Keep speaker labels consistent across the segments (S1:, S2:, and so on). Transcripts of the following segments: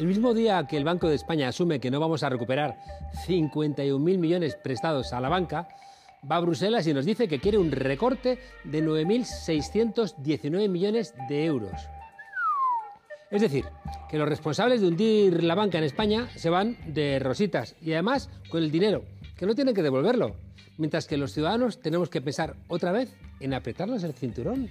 S1: El mismo día que el Banco de España asume que no vamos a recuperar 51.000 millones prestados a la banca, va a Bruselas y nos dice que quiere un recorte de 9.619 millones de euros. Es decir, que los responsables de hundir la banca en España se van de rositas y además con el dinero, que no tienen que devolverlo, mientras que los ciudadanos tenemos que pensar otra vez en apretarnos el cinturón.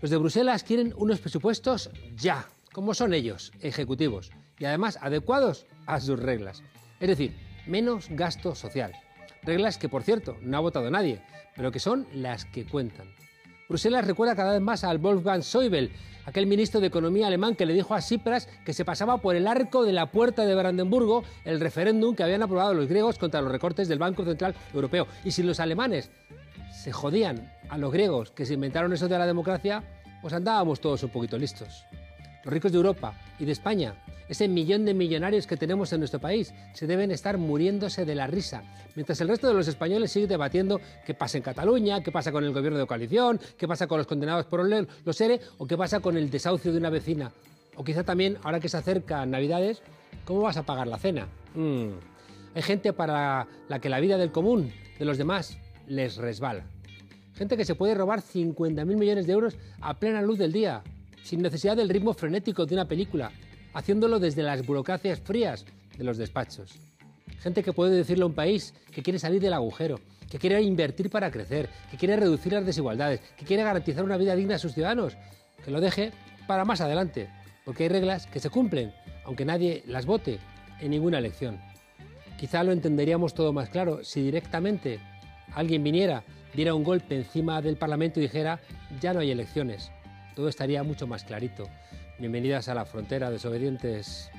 S1: Los de Bruselas quieren unos presupuestos ya, como son ellos, ejecutivos, y además adecuados a sus reglas. Es decir, menos gasto social. Reglas que, por cierto, no ha votado nadie, pero que son las que cuentan. Bruselas recuerda cada vez más al Wolfgang Schäuble, aquel ministro de Economía alemán que le dijo a Tsipras que se pasaba por el arco de la puerta de Brandenburgo el referéndum que habían aprobado los griegos contra los recortes del Banco Central Europeo. Y si los alemanes se jodían a los griegos que se inventaron eso de la democracia, pues andábamos todos un poquito listos. Los ricos de Europa y de España, ese millón de millonarios que tenemos en nuestro país, se deben estar muriéndose de la risa, mientras el resto de los españoles sigue debatiendo qué pasa en Cataluña, qué pasa con el gobierno de coalición, qué pasa con los condenados por los ERE o qué pasa con el desahucio de una vecina. O quizá también, ahora que se acercan Navidades, ¿cómo vas a pagar la cena? Mm. Hay gente para la que la vida del común, de los demás, les resbala. Gente que se puede robar 50.000 millones de euros a plena luz del día, sin necesidad del ritmo frenético de una película, haciéndolo desde las burocracias frías de los despachos. Gente que puede decirle a un país que quiere salir del agujero, que quiere invertir para crecer, que quiere reducir las desigualdades, que quiere garantizar una vida digna a sus ciudadanos, que lo deje para más adelante, porque hay reglas que se cumplen, aunque nadie las vote en ninguna elección. Quizá lo entenderíamos todo más claro si directamente alguien viniera, diera un golpe encima del Parlamento y dijera, ya no hay elecciones todo estaría mucho más clarito. Bienvenidas a la frontera, desobedientes.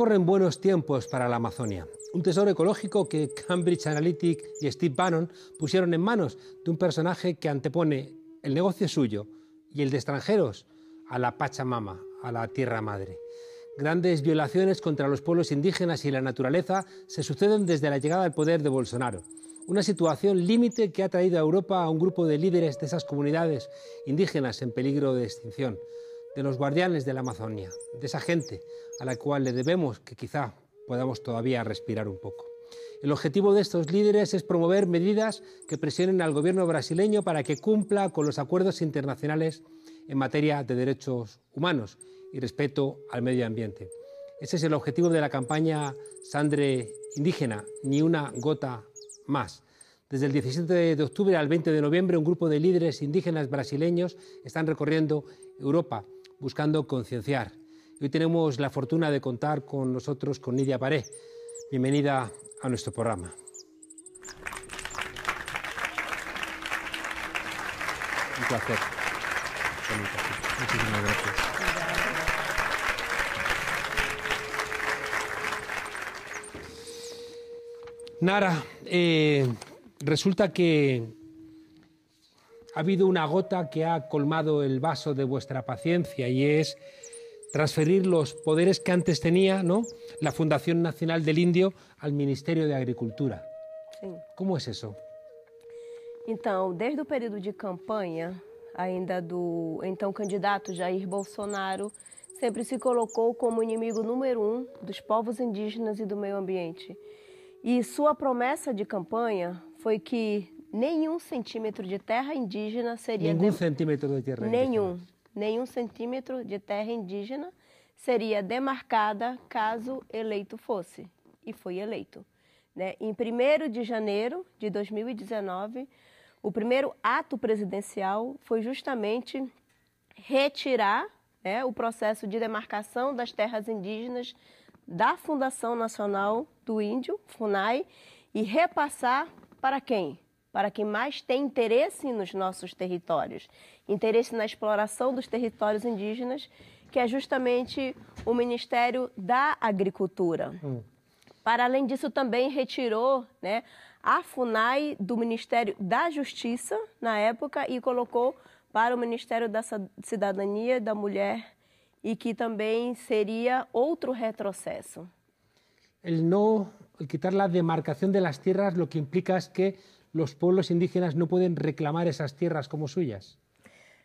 S1: corren buenos tiempos para la Amazonia. Un tesoro ecológico que Cambridge Analytic y Steve Bannon pusieron en manos de un personaje que antepone el negocio suyo y el de extranjeros a la Pachamama, a la Tierra Madre. Grandes violaciones contra los pueblos indígenas y la naturaleza se suceden desde la llegada al poder de Bolsonaro. Una situación límite que ha traído a Europa a un grupo de líderes de esas comunidades indígenas en peligro de extinción de los guardianes de la Amazonia, de esa gente a la cual le debemos que quizá podamos todavía respirar un poco. El objetivo de estos líderes es promover medidas que presionen al gobierno brasileño para que cumpla con los acuerdos internacionales en materia de derechos humanos y respeto al medio ambiente. Ese es el objetivo de la campaña Sangre Indígena, ni una gota más. Desde el 17 de octubre al 20 de noviembre, un grupo de líderes indígenas brasileños están recorriendo Europa buscando concienciar. Hoy tenemos la fortuna de contar con nosotros con Nidia Paré. Bienvenida a nuestro programa. Un placer. Muchísimas gracias. Nara, eh, resulta que ha habido una gota que ha colmado el vaso de vuestra paciencia y es transferir los poderes que antes tenía ¿no? la Fundación Nacional del Indio al Ministerio de Agricultura. Sim. Como é isso?
S2: Então, desde o período de campanha, ainda do então candidato Jair Bolsonaro, sempre se colocou como inimigo número um dos povos indígenas e do meio ambiente. E sua promessa de campanha foi que nenhum centímetro de terra indígena seria... Nenhum de... centímetro
S1: de terra Nenhum.
S2: Indígena. Nenhum centímetro de terra indígena seria demarcada caso eleito fosse. E foi eleito. Né? Em 1 de janeiro de 2019, o primeiro ato presidencial foi justamente retirar né, o processo de demarcação das terras indígenas da Fundação Nacional do Índio, FUNAI, e repassar para quem? para quem mais tem interesse nos nossos territórios, interesse na exploração dos territórios indígenas, que é justamente o Ministério da Agricultura. Hum. Para além disso, também retirou né, a FUNAI do Ministério da Justiça, na época, e colocou para o Ministério da Cidadania da Mulher, e que também seria outro retrocesso.
S1: El no el quitar la demarcación de las tierras lo que implica es que los pueblos indígenas no pueden reclamar esas tierras como suyas?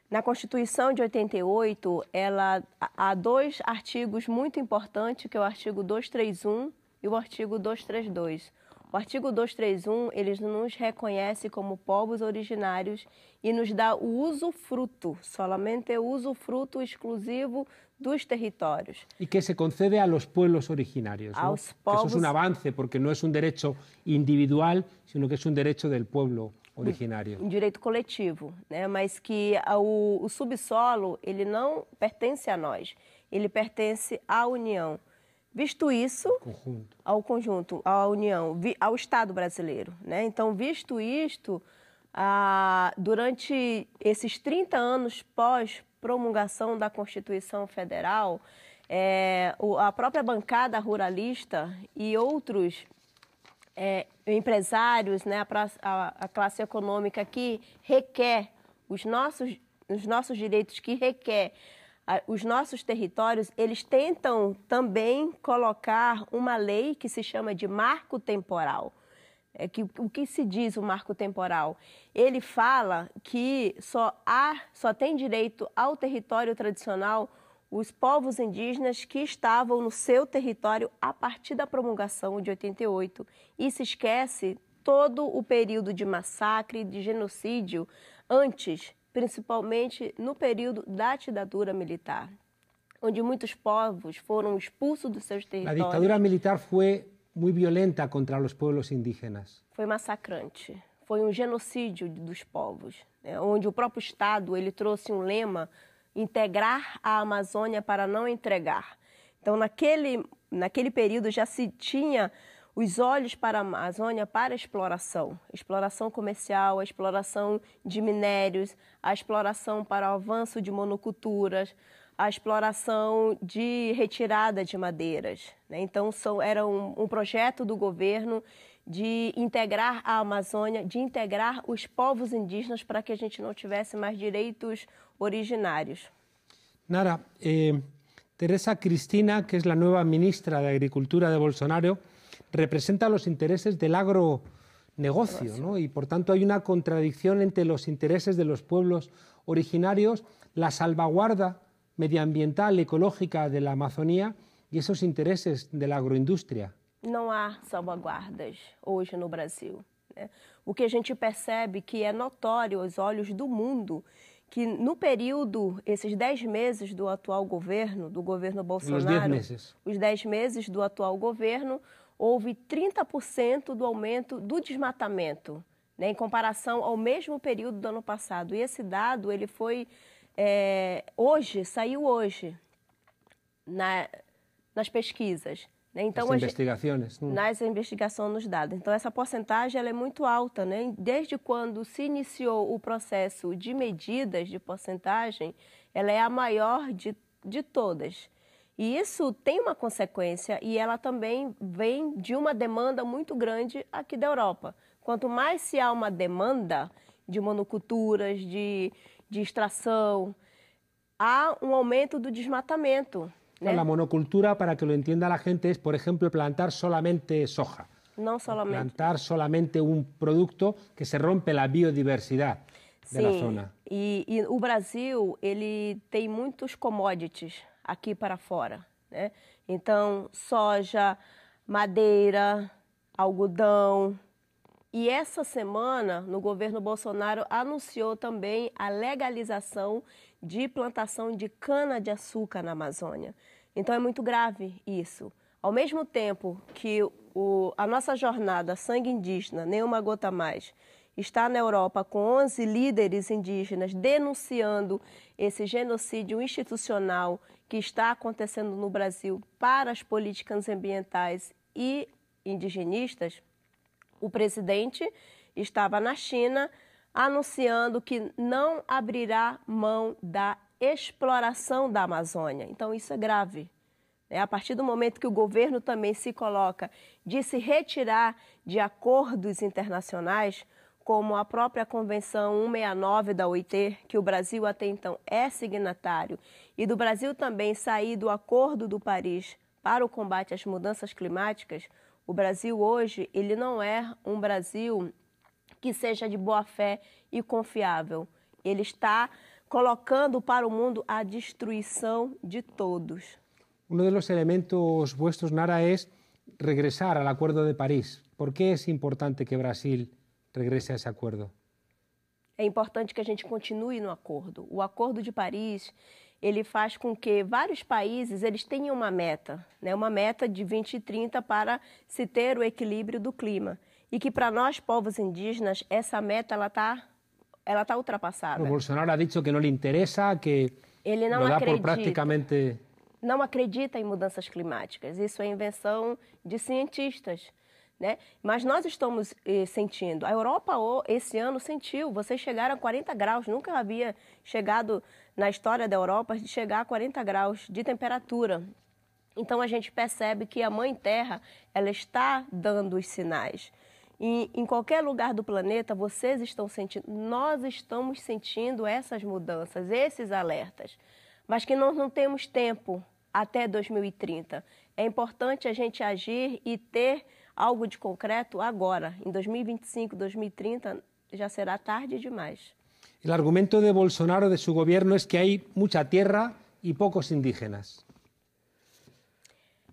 S2: Na Constituição de 88, ela, há dois artigos muito importantes, que é o artigo 231 e o artigo 232. O artigo 231, eles nos reconhece como povos originários e nos dá o usufruto, solamente o usufruto exclusivo dos territórios
S1: e que se concede a los pueblos originarios. ¿no? Povos... isso é um avanço porque não é um direito individual, sino que é um direito do povo originário. Um
S2: direito coletivo, né? mas que o, o, subsolo ele não pertence a nós, ele pertence à União. Visto isso, conjunto. ao conjunto, à União, ao Estado brasileiro. Né? Então, visto isto, ah, durante esses 30 anos pós promulgação da Constituição Federal, é, a própria bancada ruralista e outros é, empresários, né, a, a, a, classe econômica que requer os nossos, os nossos direitos, que requer a, os nossos territórios, eles tentam também colocar uma lei que se chama de marco temporal é que o que se diz o marco temporal? Ele fala que só há, só tem direito ao território tradicional os povos indígenas que estavam no seu território a partir da promulgação de 88 e se esquece todo o período de massacre, de genocídio antes, principalmente no período da ditadura militar, onde muitos povos foram expulsos dos seus territórios. A ditadura
S1: militar foi muito violenta contra os povos indígenas.
S2: Foi massacrante. Foi um genocídio dos povos, né? onde o próprio Estado ele trouxe um lema integrar a Amazônia para não entregar. Então, naquele, naquele período já se tinha os olhos para a Amazônia para a exploração, exploração comercial, a exploração de minérios, a exploração para o avanço de monoculturas, a exploração de retirada de madeiras. Né? Então, são, era um, um projeto do governo de integrar a Amazônia, de integrar os povos indígenas para que a gente não tivesse mais direitos originários.
S1: Nara, eh, Teresa Cristina, que é a nova ministra de Agricultura de Bolsonaro, representa os interesses do agronegocio, ¿no? Y por tanto hay una contradicción entre los intereses de los pueblos originarios, la salvaguarda medioambiental, ecológica de la Amazonía y esos intereses de la agroindustria?
S2: Não há salvaguardas hoje no Brasil. Né? O que a gente percebe que é notório aos olhos do mundo que no período, esses 10 meses do atual governo, do governo Bolsonaro, os meses, os dez meses do atual governo, houve 30% do aumento do desmatamento, né, em comparação ao mesmo período do ano passado. E esse dado ele foi é, hoje, saiu hoje na, nas pesquisas. Né? Então, As investigações. Nas investigações nos dados. Então, essa porcentagem ela é muito alta. Né? Desde quando se iniciou o processo de medidas de porcentagem, ela é a maior de, de todas. E isso tem uma consequência e ela também vem de uma demanda muito grande aqui da Europa. Quanto mais se há uma demanda de monoculturas, de de extração, há um aumento do desmatamento. ¿no? Né? A
S1: monocultura, para que lo entienda a gente, é por exemplo plantar solamente soja. Não solamente. Plantar solamente um produto que se rompe a biodiversidade
S2: de Sim, zona. E, e o Brasil, ele tem muitos commodities aqui para fora, né? Então, soja, madeira, algodão, e essa semana, no governo Bolsonaro, anunciou também a legalização de plantação de cana-de-açúcar na Amazônia. Então é muito grave isso. Ao mesmo tempo que o, a nossa jornada Sangue Indígena, Nenhuma Gota Mais, está na Europa com 11 líderes indígenas denunciando esse genocídio institucional que está acontecendo no Brasil para as políticas ambientais e indigenistas, o presidente estava na China anunciando que não abrirá mão da exploração da Amazônia. Então, isso é grave. É a partir do momento que o governo também se coloca de se retirar de acordos internacionais, como a própria Convenção 169 da OIT, que o Brasil até então é signatário, e do Brasil também sair do Acordo do Paris para o combate às mudanças climáticas, o Brasil hoje, ele não é um Brasil que seja de boa fé e confiável. Ele está colocando para o mundo a destruição de todos.
S1: Um dos elementos vuestros, Nara, é regressar ao Acordo de Paris. Por que é importante que o Brasil regresse a esse acordo?
S2: É importante que a gente continue no acordo. O Acordo de Paris ele faz com que vários países eles tenham uma meta, né, uma meta de 2030 para se ter o equilíbrio do clima. E que para nós, povos indígenas, essa meta ela está ela tá ultrapassada. O
S1: Bolsonaro ha dicho que não lhe interessa, que
S2: ele não acredita. por
S1: praticamente...
S2: Não acredita em mudanças climáticas. Isso é invenção de cientistas. Né? Mas nós estamos eh, sentindo. A Europa oh, esse ano sentiu. Vocês chegaram a 40 graus. Nunca havia chegado na história da Europa de chegar a 40 graus de temperatura. Então a gente percebe que a Mãe Terra ela está dando os sinais. E, em qualquer lugar do planeta vocês estão sentindo, nós estamos sentindo essas mudanças, esses alertas, mas que nós não temos tempo até 2030. É importante a gente agir e ter algo de concreto agora. Em 2025, 2030, já será tarde demais.
S1: O argumento de Bolsonaro de seu governo é que há muita terra e poucos indígenas.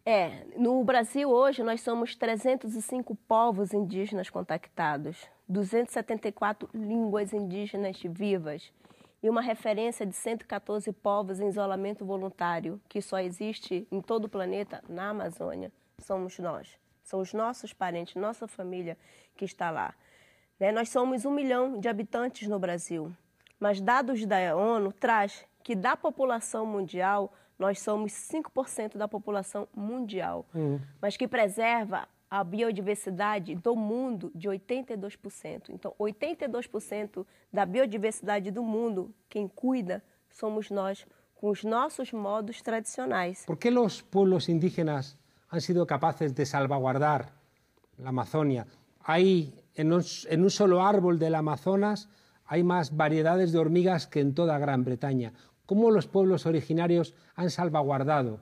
S2: É, no Brasil hoje nós somos 305 povos indígenas contactados, 274 línguas indígenas vivas e uma referência de 114 povos em isolamento voluntário, que só existe em todo o planeta na Amazônia. Somos nós. São os nossos parentes, nossa família que está lá. Né? Nós somos um milhão de habitantes no Brasil, mas dados da ONU traz que da população mundial nós somos 5% da população mundial, uhum. mas que preserva a biodiversidade do mundo de 82%. Então, 82% da biodiversidade do mundo, quem cuida somos nós, com os nossos modos tradicionais.
S1: Por que os povos indígenas han sido capaces de salvaguardar la Amazonia. Hay en un, en un solo árbol del Amazonas hay más variedades de hormigas que en toda Gran Bretaña. ¿Cómo los pueblos originarios han salvaguardado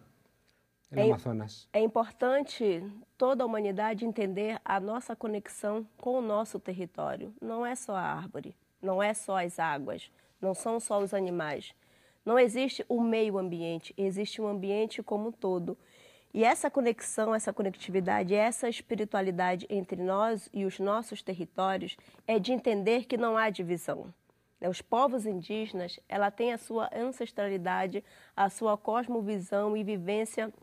S2: el é Amazonas? É importante toda a humanidade entender a nossa conexão com o nosso território. Não é só a árvore, não é só as águas, não são só os animais. Não existe o meio ambiente, existe um ambiente como um todo. E essa conexão, essa conectividade, essa espiritualidade entre nós e os nossos territórios é de entender que não há divisão. É, os povos indígenas, ela tem a sua ancestralidade, a sua cosmovisão e vivência,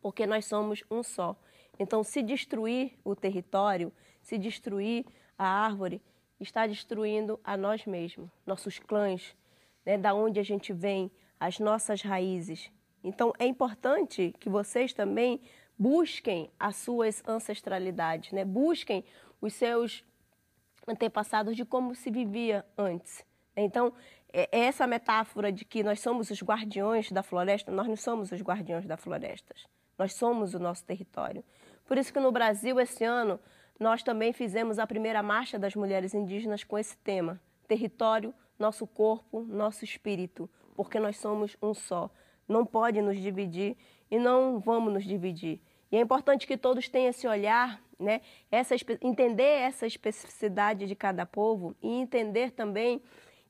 S2: porque nós somos um só. Então, se destruir o território, se destruir a árvore, está destruindo a nós mesmos, nossos clãs, né, da onde a gente vem, as nossas raízes. Então é importante que vocês também busquem as suas ancestralidades, né? busquem os seus antepassados de como se vivia antes. Então, é, é essa metáfora de que nós somos os guardiões da floresta, nós não somos os guardiões da floresta, nós somos o nosso território. Por isso que no Brasil, esse ano, nós também fizemos a primeira marcha das mulheres indígenas com esse tema: território, nosso corpo, nosso espírito, porque nós somos um só não pode nos dividir e não vamos nos dividir. E é importante que todos tenham esse olhar, né? Essa, entender essa especificidade de cada povo e entender também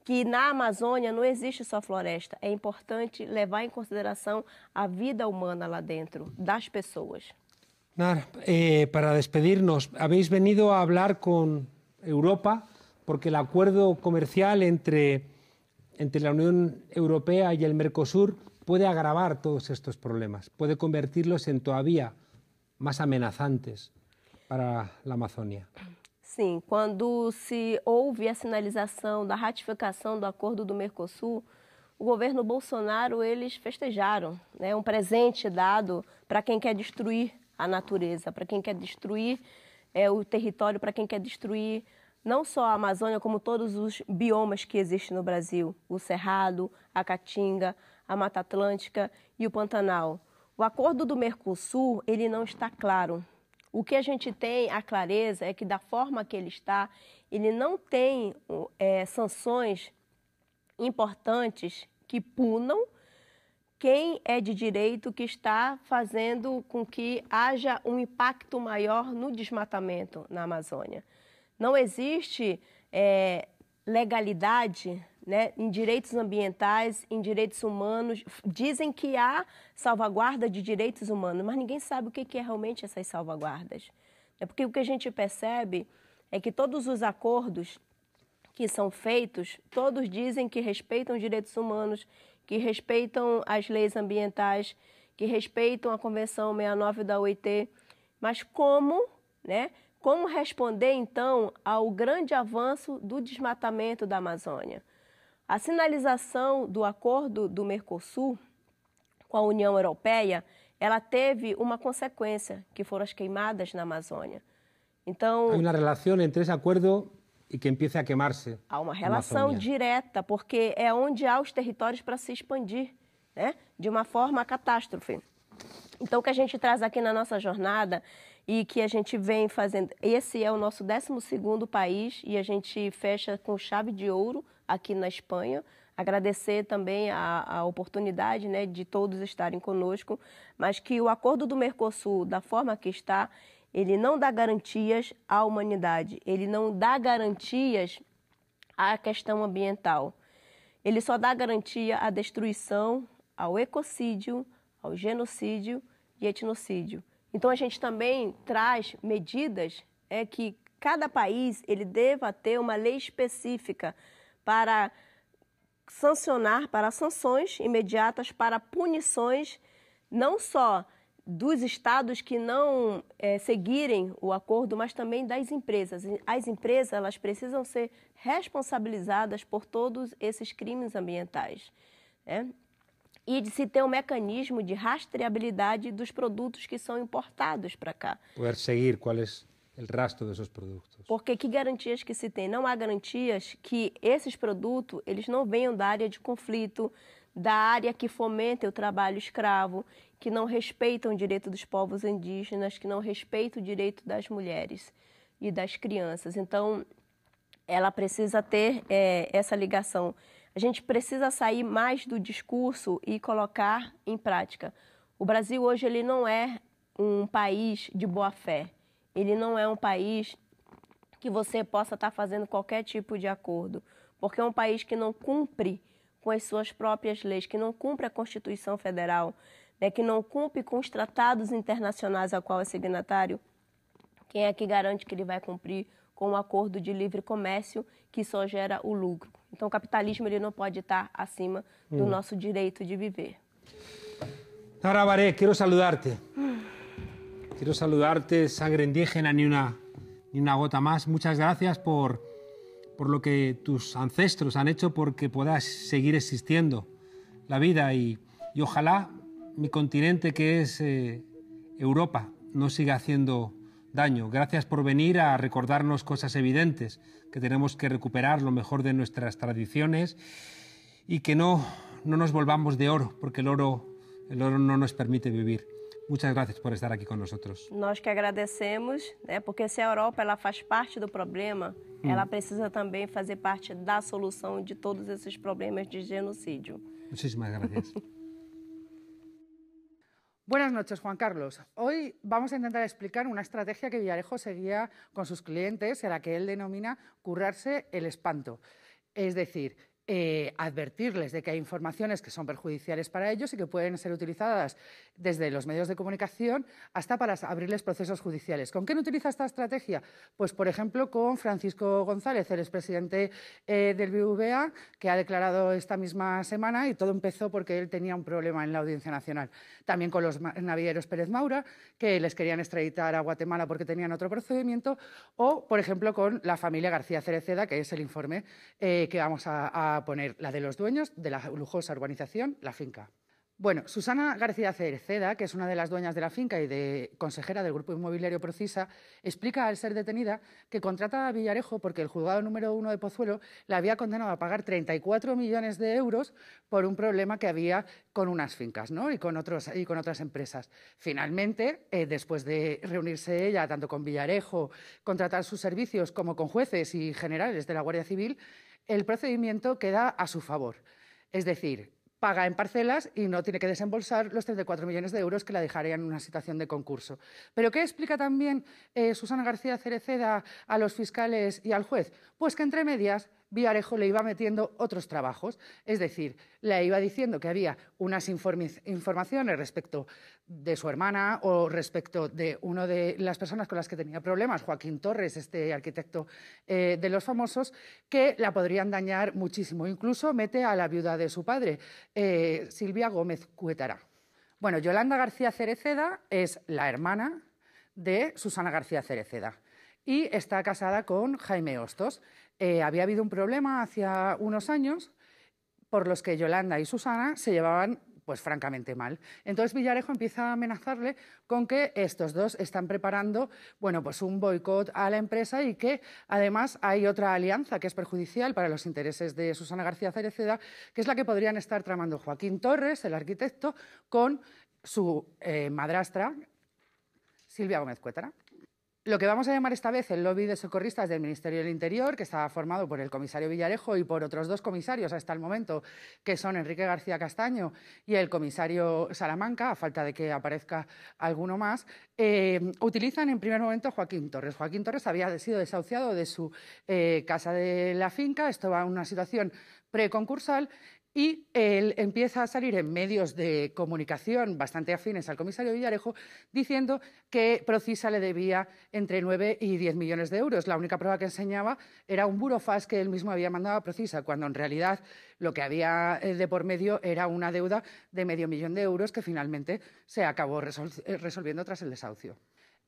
S2: que na Amazônia não existe só floresta. É importante levar em consideração a vida humana lá dentro, das pessoas.
S1: Para eh, para despedirnos, habéis venido a hablar con Europa porque el acuerdo comercial entre, entre la Unión Europea y el Mercosur puede agravar todos estos problemas, puede convertirlos en todavía más amenazantes para la Amazônia.
S2: Sim, quando se houve a sinalização da ratificação do acordo do Mercosul, o governo Bolsonaro eles festejaram, né, um presente dado para quem quer destruir a natureza, para quem quer destruir é, o território, para quem quer destruir não só a Amazônia como todos os biomas que existem no Brasil, o Cerrado, a Caatinga, a Mata Atlântica e o Pantanal. O acordo do Mercosul, ele não está claro. O que a gente tem a clareza é que, da forma que ele está, ele não tem é, sanções importantes que punam quem é de direito que está fazendo com que haja um impacto maior no desmatamento na Amazônia. Não existe é, legalidade né, em direitos ambientais, em direitos humanos. Dizem que há salvaguarda de direitos humanos, mas ninguém sabe o que é realmente essas salvaguardas. É porque o que a gente percebe é que todos os acordos que são feitos, todos dizem que respeitam direitos humanos, que respeitam as leis ambientais, que respeitam a Convenção 69 da OIT, mas como, né? Como responder então ao grande avanço do desmatamento da Amazônia? A sinalização do acordo do Mercosul com a União Europeia, ela teve uma consequência, que foram as queimadas na Amazônia. Então, há uma
S1: relação entre esse acordo e que empiece a queimar-se.
S2: Há uma relação direta, porque é onde há os territórios para se expandir, né? De uma forma catástrofe. Então, o que a gente traz aqui na nossa jornada e que a gente vem fazendo, esse é o nosso 12º país e a gente fecha com chave de ouro aqui na Espanha. Agradecer também a, a oportunidade né, de todos estarem conosco, mas que o acordo do Mercosul, da forma que está, ele não dá garantias à humanidade, ele não dá garantias à questão ambiental. Ele só dá garantia à destruição, ao ecocídio, ao genocídio e etnocídio. Então a gente também traz medidas é que cada país ele deva ter uma lei específica para sancionar, para sanções imediatas, para punições, não só dos estados que não é, seguirem o acordo, mas também das empresas. As empresas elas precisam ser responsabilizadas por todos esses crimes ambientais. Né? e de se ter um mecanismo de rastreabilidade dos produtos que são importados para cá.
S1: Poder seguir quais é o rastro desses produtos.
S2: Porque que garantias que se tem? Não há garantias que esses produtos eles não venham da área de conflito, da área que fomenta o trabalho escravo, que não respeitam o direito dos povos indígenas, que não respeita o direito das mulheres e das crianças. Então, ela precisa ter é, essa ligação. A gente precisa sair mais do discurso e colocar em prática. O Brasil hoje ele não é um país de boa fé ele não é um país que você possa estar tá fazendo qualquer tipo de acordo, porque é um país que não cumpre com as suas próprias leis, que não cumpre a Constituição Federal, né, que não cumpre com os tratados internacionais a qual é signatário, quem é que garante que ele vai cumprir com o um acordo de livre comércio que só gera o lucro? Então, o capitalismo ele não pode estar tá acima hum. do nosso direito de viver.
S1: Nara Baré, quero saludar-te. Quiero saludarte, sangre indígena, ni una, ni una gota más. Muchas gracias por, por lo que tus ancestros han hecho porque puedas seguir existiendo la vida y, y ojalá mi continente que es eh, Europa no siga haciendo daño. Gracias por venir a recordarnos cosas evidentes, que tenemos que recuperar lo mejor de nuestras tradiciones y que no, no nos volvamos de oro, porque el oro, el oro no nos permite vivir. Muchas gracias por estar aquí con nosotros.
S2: Nosotros que agradecemos, porque si Europa ela faz parte del problema, ella precisa también fazer parte la solución de todos esos problemas de genocidio.
S1: Muchísimas gracias.
S3: Buenas noches, Juan Carlos. Hoy vamos a intentar explicar una estrategia que Villarejo seguía con sus clientes, a la que él denomina currarse el espanto. Es decir, eh, advertirles de que hay informaciones que son perjudiciales para ellos y que pueden ser utilizadas desde los medios de comunicación hasta para abrirles procesos judiciales. ¿Con quién utiliza esta estrategia? Pues, por ejemplo, con Francisco González, el expresidente eh, del BVA, que ha declarado esta misma semana y todo empezó porque él tenía un problema en la Audiencia Nacional. También con los navieros Pérez Maura, que les querían extraditar a Guatemala porque tenían otro procedimiento, o, por ejemplo, con la familia García Cereceda, que es el informe eh, que vamos a poner, la de los dueños de la lujosa urbanización, la finca. Bueno, Susana García Cerceda, que es una de las dueñas de la finca y de consejera del Grupo Inmobiliario Procisa, explica al ser detenida que contrata a Villarejo porque el juzgado número uno de Pozuelo la había condenado a pagar 34 millones de euros por un problema que había con unas fincas ¿no? y, con otras empresas. Finalmente, eh, después de reunirse ella tanto con Villarejo, contratar sus servicios como con jueces y generales de la Guardia Civil, el procedimiento queda a su favor. Es decir, paga en parcelas y no tiene que desembolsar los 34 millones de euros que la dejarían en una situación de concurso. Pero ¿qué explica también eh, Susana García Cereceda a los fiscales y al juez? Pues que entre medias Villarejo le iba metiendo otros trabajos, es decir, le iba diciendo que había unas informaciones respecto de su hermana o respecto de una de las personas con las que tenía problemas, Joaquín Torres, este arquitecto eh, de los famosos, que la podrían dañar muchísimo. Incluso mete a la viuda de su padre, eh, Silvia Gómez Cuetara. Bueno, Yolanda García Cereceda es la hermana de Susana García Cereceda y está casada con Jaime Hostos. Eh, había habido un problema hace unos años por los que Yolanda y Susana se llevaban pues francamente mal. Entonces Villarejo empieza a amenazarle con que estos dos están preparando, bueno, pues un boicot a la empresa y que además hay otra alianza que es perjudicial para los intereses de Susana García Cereceda, que es la que podrían estar tramando Joaquín Torres, el arquitecto, con su eh, madrastra Silvia Gómez Cuétara lo que vamos a llamar esta vez el lobby de socorristas del Ministerio del Interior, que estaba formado por el comisario Villarejo y por otros dos comisarios hasta el momento, que son Enrique García Castaño y el comisario Salamanca, a falta de que aparezca alguno más, eh, utilizan en primer momento a Joaquín Torres. Joaquín Torres había sido desahuciado de su eh, casa de la finca, esto va a una situación preconcursal y él empieza a salir en medios de comunicación bastante afines al comisario Villarejo diciendo que Procisa le debía entre 9 y 10 millones de euros. La única prueba que enseñaba era un burofax que él mismo había mandado a Procisa, cuando en realidad lo que había eh, de por medio era una deuda de medio millón de euros que finalmente se acabó eh, resolviendo tras el desahucio.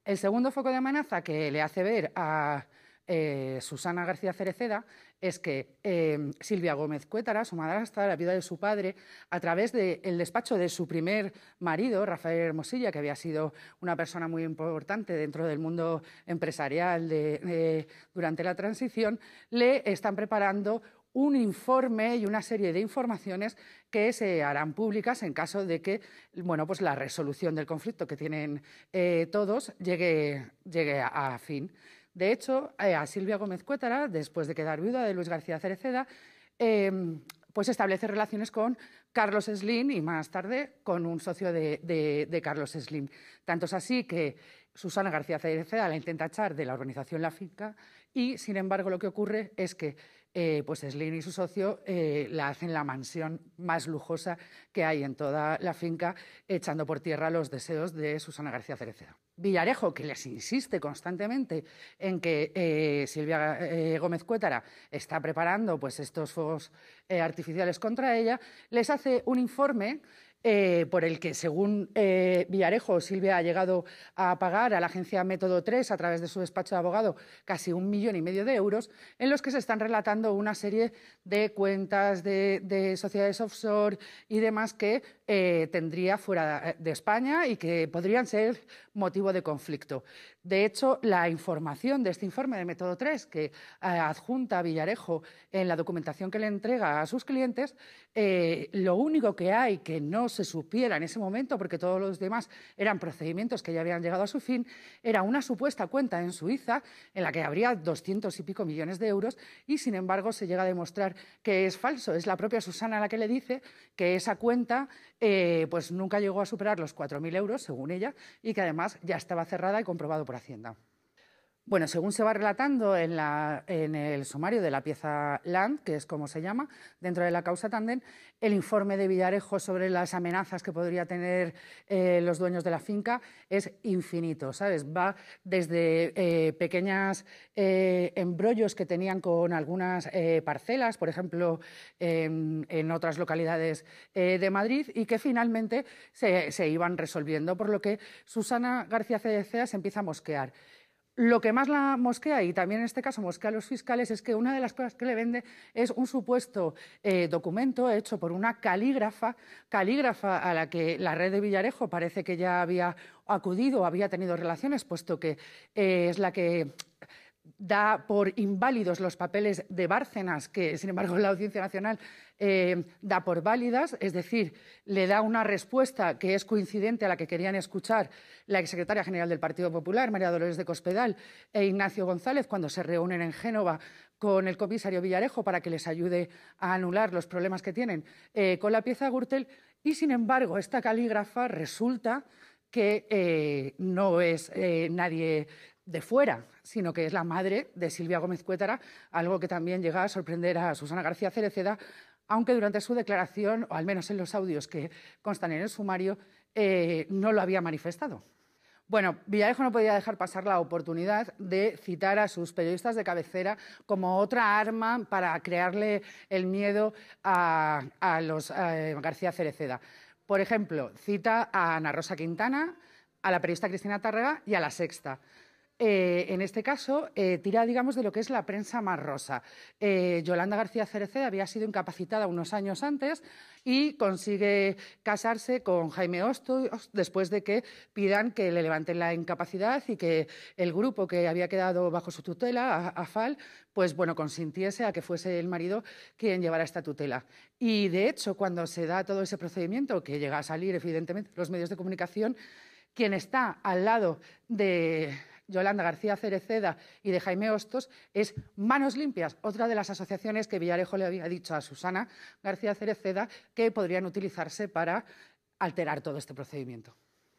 S3: El segundo foco de amenaza que le hace ver a eh, Susana García Cereceda es que em, Silvia Gómez Cuétara, su madrastra, la vida de su padre, a través del despacho de su primer marido, Rafael Hermosilla, que había sido una persona muy importante dentro del mundo empresarial durante la transición, le están preparando un informe y una serie de informaciones que se harán públicas en caso de que pues la resolución del conflicto que tienen eh, todos llegue, a fin. De hecho, eh, a Silvia Gómez Cuétara, después de quedar viuda de Luis García Cereceda, em, pues establece relaciones con Carlos Slim y más tarde con un socio de, de Carlos Slim. Tanto es así que Susana García Cereceda la intenta echar de la organización La Finca y, sin embargo, lo que ocurre es que eh, pues Slim y su socio eh, la hacen la mansión más lujosa que hay en toda la finca, echando por tierra los deseos de Susana García Cereceda. Villarejo, que les insiste constantemente en que eh, Silvia Gómez Cuétara está preparando pues, estos fuegos artificiales contra ella, les hace un informe eh, por el que, según eh, Villarejo, Silvia ha llegado a pagar a la agencia Método 3, a través de su despacho de abogado, casi un millón y medio de euros, en los que se están relatando una serie de cuentas de, de sociedades offshore y demás que eh, tendría fuera eh, de España y que podrían ser motivo de conflicto. De hecho, la información de este informe de Método 3 que eh, adjunta Villarejo en la documentación que le entrega a sus clientes, lo único que hay que no se supiera en ese momento, porque todos los demás eran procedimientos que ya habían llegado a su fin, era una supuesta cuenta en Suiza en la que habría doscientos y pico millones de euros y, sin embargo, se llega a demostrar que es falso. Es la propia Susana la que le dice que esa cuenta eh, pues nunca llegó a superar los 4.000 euros, según ella, y que además ya estaba cerrada y comprobado por Hacienda. Bueno, según se va relatando en, el sumario de la pieza Land, que es como se llama, dentro de la causa tándem, el informe de Villarejo sobre las amenazas que podría tener eh, los dueños de la finca es infinito, ¿sabes? Va desde eh, pequeños eh, embrollos que tenían con algunas parcelas, por ejemplo, en, otras localidades de Madrid, y que finalmente se, se, iban resolviendo, por lo que Susana García Cedecea se empieza a mosquear. Lo que más la mosquea, y también en este caso mosquea a los fiscales, es que una de las cosas que le vende es un supuesto eh, documento hecho por una calígrafa, calígrafa a la que la red de Villarejo parece que ya había acudido, había tenido relaciones, puesto que eh, es la que da por inválidos los papeles de Bárcenas, que sin embargo la Audiencia Nacional eh, da por válidas, es decir, le da una respuesta que es coincidente a la que querían escuchar la exsecretaria general del Partido Popular, María Dolores de Cospedal, e Ignacio González cuando se reúnen en Génova con el comisario Villarejo para que les ayude a anular los problemas que tienen eh, con la pieza Gürtel. Y, sin embargo, esta calígrafa resulta que eh, no es nadie de fuera, sino que es la madre de Silvia Gómez Cuétara, algo que también llega a sorprender a Susana García Cereceda, aunque durante su declaración, o al menos en los audios que constan en el sumario, eh, no lo había manifestado. Bueno, Villarejo no podía dejar pasar la oportunidad de citar a sus periodistas de cabecera como otra arma para crearle el miedo a, los García Cereceda. Por ejemplo, cita a Ana Rosa Quintana, a la periodista Cristina Tárrega y a La Sexta. Eh, en este caso, eh, tira, digamos, de lo que es la prensa más rosa. Eh, Yolanda García Cereceda había sido incapacitada unos años antes y consigue casarse con Jaime Hostos después de que pidan que le levanten la incapacidad y que el grupo que había quedado bajo su tutela, AFAL, pues bueno, consintiese a que fuese el marido quien llevara esta tutela. Y de hecho, cuando se da todo ese procedimiento, que llega a salir, evidentemente, los medios de comunicación, quien está al lado de Yolanda García Cereceda y de Jaime Hostos es Manos Limpias, otra de las asociaciones que Villarejo le había dicho a Susana García Cereceda que podrían utilizarse para alterar todo este procedimiento.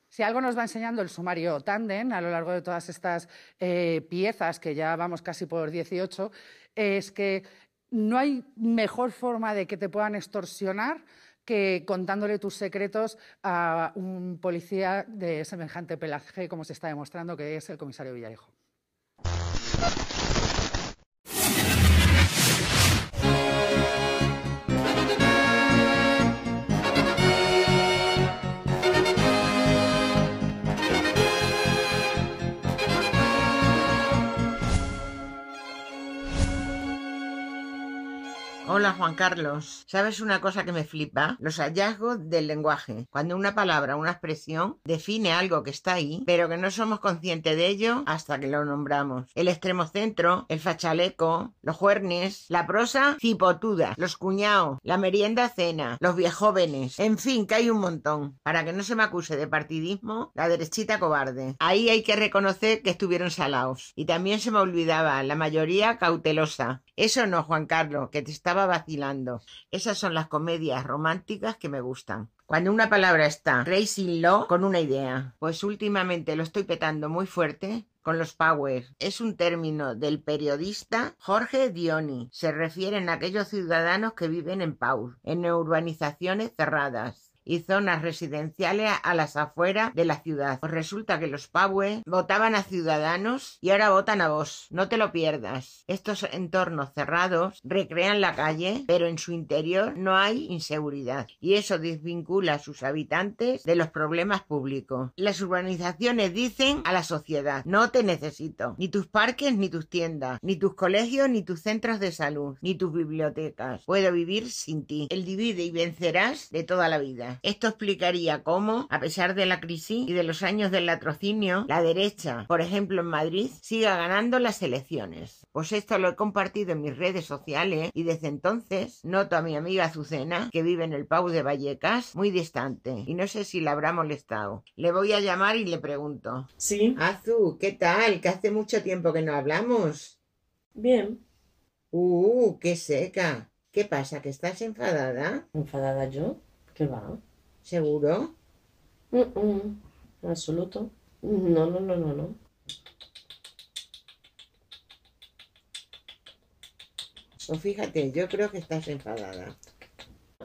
S3: Si algo nos va enseñando el sumario Tanden a lo largo de todas estas eh, piezas, que ya vamos casi por 18, es que no hay mejor forma de que te puedan extorsionar que contándole tus secretos a un policía de semejante pelaje como se está demostrando que es el comisario Villarejo.
S4: Juan Carlos, ¿sabes una cosa que me flipa? Los hallazgos del lenguaje. Cuando una palabra, una expresión, define algo que está ahí, pero que no somos conscientes de ello hasta que lo nombramos. El extremo centro, el fachaleco, los juernes, la prosa cipotuda, los cuñados, la merienda cena, los viejóvenes, en fin, que hay un montón. Para que no se me acuse de partidismo, la derechita cobarde. Ahí hay que reconocer que estuvieron salados. Y también se me olvidaba, la mayoría cautelosa. Eso no, Juan Carlos, que te estaba vacilando. Esas son las comedias románticas que me gustan. Cuando una palabra está racing law con una idea. Pues últimamente lo estoy petando muy fuerte con los powers Es un término del periodista Jorge Dioni. Se refieren a aquellos ciudadanos que viven en Pau, en urbanizaciones cerradas y zonas residenciales a las afueras de la ciudad. Pues resulta que los Pabue votaban a Ciudadanos y ahora votan a vos. No te lo pierdas. Estos entornos cerrados recrean la calle, pero en su interior no hay inseguridad y eso desvincula a sus habitantes de los problemas públicos. Las urbanizaciones dicen a la sociedad, no te necesito, ni tus parques, ni tus tiendas, ni tus colegios, ni tus centros de salud, ni tus bibliotecas. Puedo vivir sin ti. El divide y vencerás de toda la vida. Esto explicaría cómo, a pesar de la crisis y de los años del latrocinio, la derecha, por ejemplo en Madrid, siga ganando las elecciones. Pues esto lo he compartido en mis redes sociales y desde entonces noto a mi amiga Azucena, que vive en el Pau de Vallecas, muy distante y no sé si la habrá molestado. Le voy a llamar y le pregunto. Sí. Azu, ¿qué tal? Que hace mucho tiempo que no hablamos. Bien. Uh, qué seca. ¿Qué pasa? ¿Que estás enfadada? ¿Enfadada yo? ¿Qué va? ¿Seguro? En absoluto. No, no, no, no, no. O pues fíjate, yo creo que estás enfadada.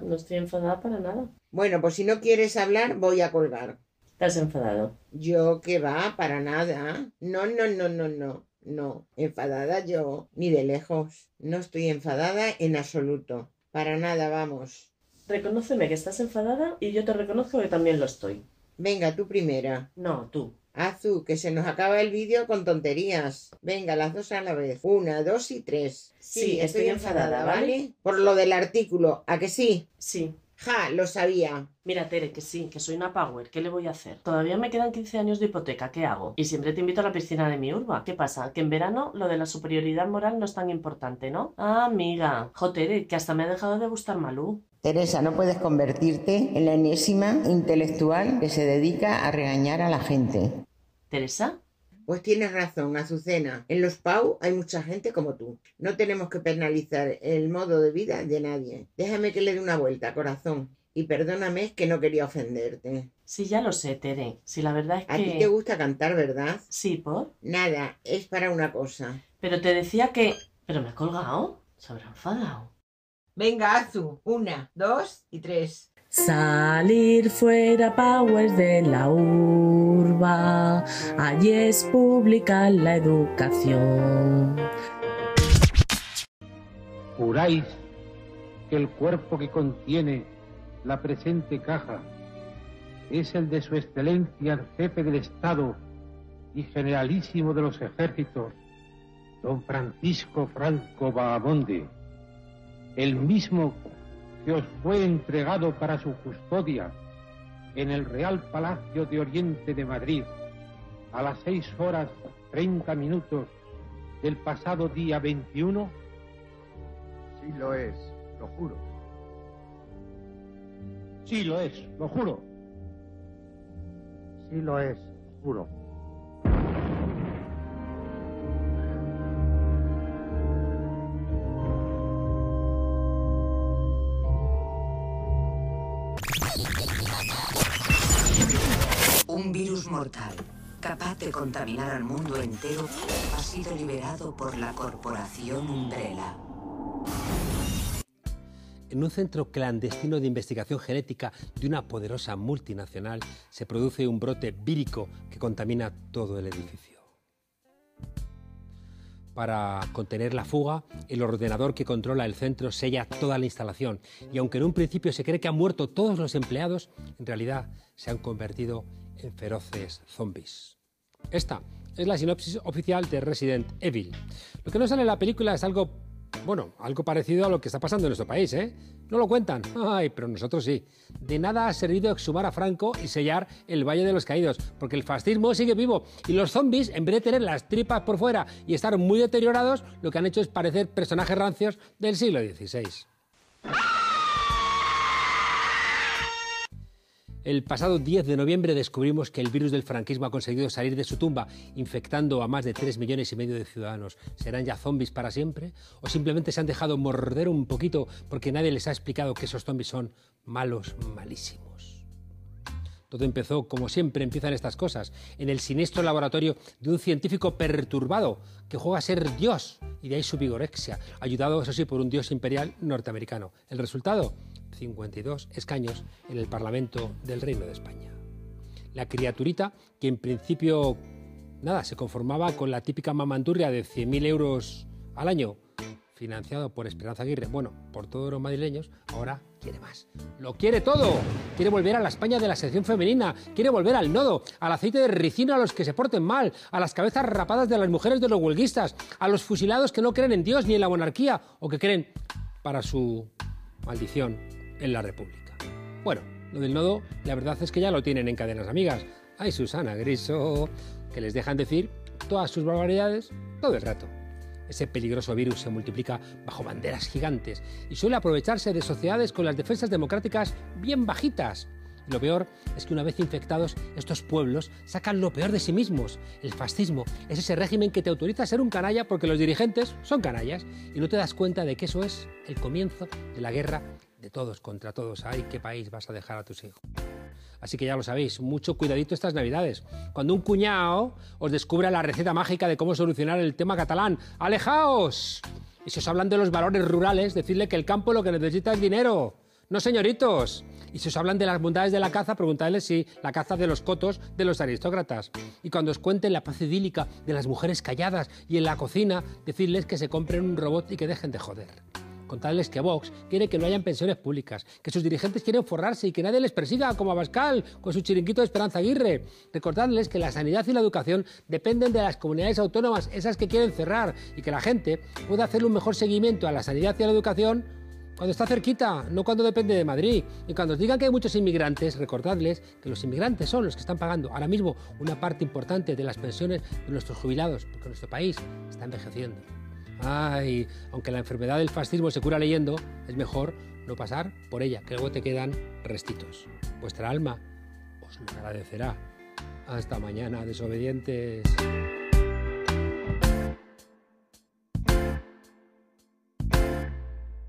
S4: No estoy enfadada para nada. Bueno, pues si no quieres hablar, voy a colgar. Estás enfadado. Yo ¿qué va, para nada. No, no, no, no, no. No, enfadada yo, ni de lejos. No estoy enfadada en absoluto. Para nada, vamos
S2: reconóceme que estás enfadada y yo te reconozco que también lo estoy.
S4: Venga, tú primera. No, tú. Azu, que se nos acaba el vídeo con tonterías. Venga, las dos a la vez. Una, dos y tres. Sí, estoy, enfadada, ¿vale? Por lo del artículo, ¿a que sí? Sí. Ja, lo sabía. Mira, Tere, que sí, que soy una power, ¿qué le voy a hacer? Todavía me quedan 15 años de hipoteca, ¿qué hago? Y siempre te invito a la piscina de mi urba. ¿Qué pasa? Que en verano lo de la superioridad moral no es tan importante, ¿no? Ah, amiga. Jo, que hasta me ha dejado de gustar Malú. Teresa, no puedes convertirte en la enésima intelectual que se dedica a regañar a la gente. Teresa. Pues tienes razón, Azucena. En los PAU hay mucha gente como tú. No tenemos que penalizar el modo de vida de nadie. Déjame que le dé una vuelta, corazón. Y perdóname que no quería ofenderte. Sí, ya lo sé, Tere. Si la verdad es que... A ti te gusta cantar, ¿verdad? Sí, ¿por? Nada, es para una cosa. Pero te decía que... Pero me ha colgado. Se habrá enfadado. Venga, Azu, una, dos y tres. Salir fuera powers de la urba, allí es pública la educación.
S1: Juráis que el cuerpo que contiene la presente caja es el de su excelencia el jefe del Estado y generalísimo de los ejércitos, don Francisco Franco Bahamonde el mismo que os fue entregado para su custodia en el Real Palacio de Oriente de Madrid a las 6 horas 30 minutos del pasado día 21? Sí lo es, lo juro. Sí lo es, lo juro. Sí lo es, juro.
S4: capaz de contaminar al mundo entero, ha sido liberado por la corporación Umbrella.
S1: En un centro clandestino de investigación genética de una poderosa multinacional se produce un brote vírico que contamina todo el edificio para contener la fuga, el ordenador que controla el centro sella toda la instalación y aunque en un principio se cree que han muerto todos los empleados, en realidad se han convertido en feroces zombies. Esta es la sinopsis oficial de Resident Evil. Lo que no sale en la película es algo bueno, algo parecido a lo que está pasando en nuestro país, ¿eh? No lo cuentan, ay, pero nosotros sí. De nada ha servido exhumar a Franco y sellar el Valle de los Caídos, porque el fascismo sigue vivo y los zombies, en vez de tener las tripas por fuera y estar muy deteriorados, lo que han hecho es parecer personajes rancios del siglo XVI. El pasado 10 de noviembre descubrimos que el virus del franquismo ha conseguido salir de su tumba, infectando a más de 3 millones y medio de ciudadanos. ¿Serán ya zombies para siempre? ¿O simplemente se han dejado morder un poquito porque nadie les ha explicado que esos zombies son malos, malísimos? Todo empezó, como siempre empiezan estas cosas, en el siniestro laboratorio de un científico perturbado que juega a ser Dios, y de ahí su vigorexia, ayudado, eso sí, por un Dios imperial norteamericano. ¿El resultado? 52 escaños en el Parlamento del Reino de España. La criaturita, que en principio nada, se conformaba con la típica mamandurria de 100.000 euros al año, financiado por Esperanza Aguirre, bueno, por todos los madrileños, ahora quiere más. Lo quiere todo. Quiere volver a la España de la sección femenina, quiere volver al nodo, al aceite de ricino a los que se porten mal, a las cabezas rapadas de las mujeres de los huelguistas, a los fusilados que no creen en Dios ni en la monarquía, o que creen para su maldición en la República. Bueno, lo del nodo, la verdad es que ya lo tienen en cadenas amigas. Hay Susana Griso, que les dejan decir todas sus barbaridades todo el rato. Ese peligroso virus se multiplica bajo banderas gigantes y suele aprovecharse de sociedades con las defensas democráticas bien bajitas. Lo peor es que una vez infectados, estos pueblos sacan lo peor de sí mismos. El fascismo es ese régimen que te autoriza a ser un canalla porque los dirigentes son canallas y no te das cuenta de que eso es el comienzo de la guerra de todos contra todos. ¡Ay, qué país vas a dejar a tus hijos! Así que ya lo sabéis, mucho cuidadito estas navidades. Cuando un cuñado os descubra la receta mágica de cómo solucionar el tema catalán, ¡alejaos! Y si os hablan de los valores rurales, decirle que el campo lo que necesita es dinero. No, señoritos. Y si os hablan de las bondades de la caza, preguntadle si la caza de los cotos de los aristócratas. Y cuando os cuenten la paz idílica de las mujeres calladas y en la cocina, decirles que se compren un robot y que dejen de joder. Contarles que Vox quiere que no hayan pensiones públicas, que sus dirigentes quieren forrarse y que nadie les persiga, como a Bascal, con su chiringuito de Esperanza Aguirre. Recordadles que la sanidad y la educación dependen de las comunidades autónomas, esas que quieren cerrar, y que la gente puede hacer un mejor seguimiento a la sanidad y a la educación cuando está cerquita, no cuando depende de Madrid. Y cuando os digan que hay muchos inmigrantes, recordadles que los inmigrantes son los que están pagando ahora mismo una parte importante de las pensiones de nuestros jubilados, porque nuestro país está envejeciendo. Ay, aunque la enfermedad del fascismo se cura leyendo, es mejor no pasar por ella, que luego te quedan restitos. Vuestra alma os lo agradecerá. Hasta mañana, desobedientes.